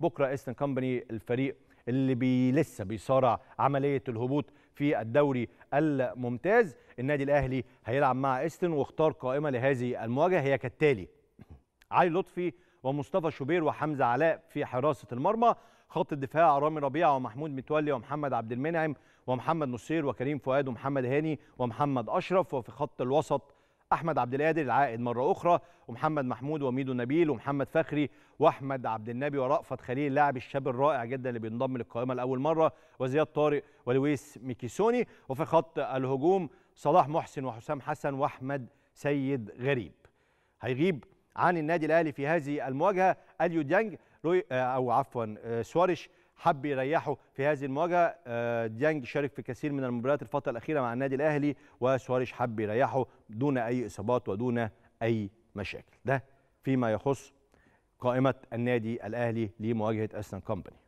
بكره ايستن كومباني الفريق اللي بي لسه بيصارع عمليه الهبوط في الدوري الممتاز النادي الاهلي هيلعب مع ايستن واختار قائمه لهذه المواجهه هي كالتالي علي لطفي ومصطفى شوبير وحمزه علاء في حراسه المرمى خط الدفاع رامي ربيعه ومحمود متولي ومحمد عبد المنعم ومحمد نصير وكريم فؤاد ومحمد هاني ومحمد اشرف وفي خط الوسط احمد عبد القادر العائد مره اخرى ومحمد محمود وميدو نبيل ومحمد فخري واحمد عبد النبي ورأفت خليل اللاعب الشاب الرائع جدا اللي بينضم للقائمه لاول مره وزياد طارق ولويس ميكيسوني وفي خط الهجوم صلاح محسن وحسام حسن واحمد سيد غريب هيغيب عن النادي الاهلي في هذه المواجهه اليو ديانج آه، او عفوا آه، سواريش حب يريحه في هذه المواجهه آه، ديانج شارك في كثير من المباريات الفتره الاخيره مع النادي الاهلي وسواريش حب يريحه دون اي اصابات ودون اي مشاكل ده فيما يخص قائمه النادي الاهلي لمواجهه اسن كومباني